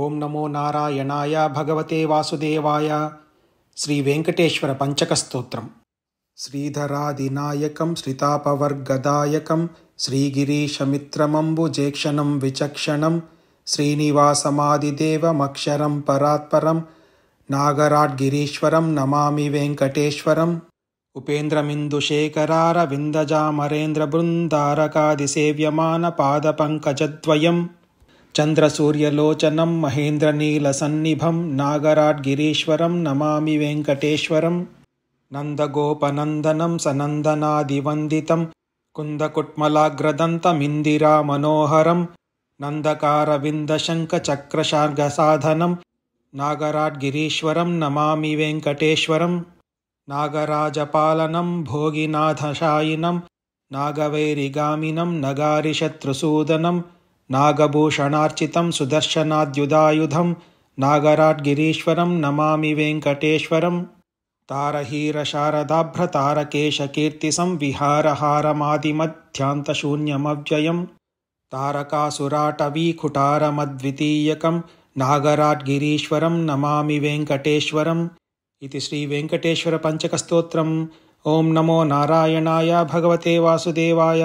ॐ नमो नारायणाय भगवते वासुदेवाय श्रीवेङ्कटेश्वरपञ्चकस्तोत्रं श्रीधरादिनायकं श्रितापवर्गदायकं श्रीगिरीशमित्रमम्बुजेक्षणं विचक्षणं श्रीनिवासमादिदेवमक्षरं परात्परं नागराड्गिरीश्वरं नमामि वेङ्कटेश्वरम् उपेन्द्रमिन्दुशेखरारविन्दजामरेन्द्रबृन्दारकादिसेव्यमानपादपङ्कजद्वयम् चन्द्रसूर्यलोचनं महेन्द्रनीलसन्निभं नागराड्गिरीश्वरं नमामि वेङ्कटेश्वरं नन्दगोपनन्दनं सनन्दनादिवन्दितं कुन्दकुट्मलाग्रदन्तमिन्दिरामनोहरं नन्दकारविन्दशङ्खचक्रशार्गसाधनं नागराड्गिरीश्वरं नमामि वेङ्कटेश्वरं नागराजपालनं भोगिनाथशायिनं नागवैरिगामिनं नगारिशत्रुसूदनं नागभूषणार्चितं सुदर्शनाद्युधायुधं नागराड्गिरीश्वरं नमामि वेङ्कटेश्वरं विहारहारमादिमध्यान्तशून्यमव्ययं तारकासुराटवीकुटारमद्वितीयकं नागराड्गिरीश्वरं नमामि वेङ्कटेश्वरम् इति श्रीवेङ्कटेश्वरपञ्चकस्तोत्रम् ॐ नमो नारायणाय भगवते वासुदेवाय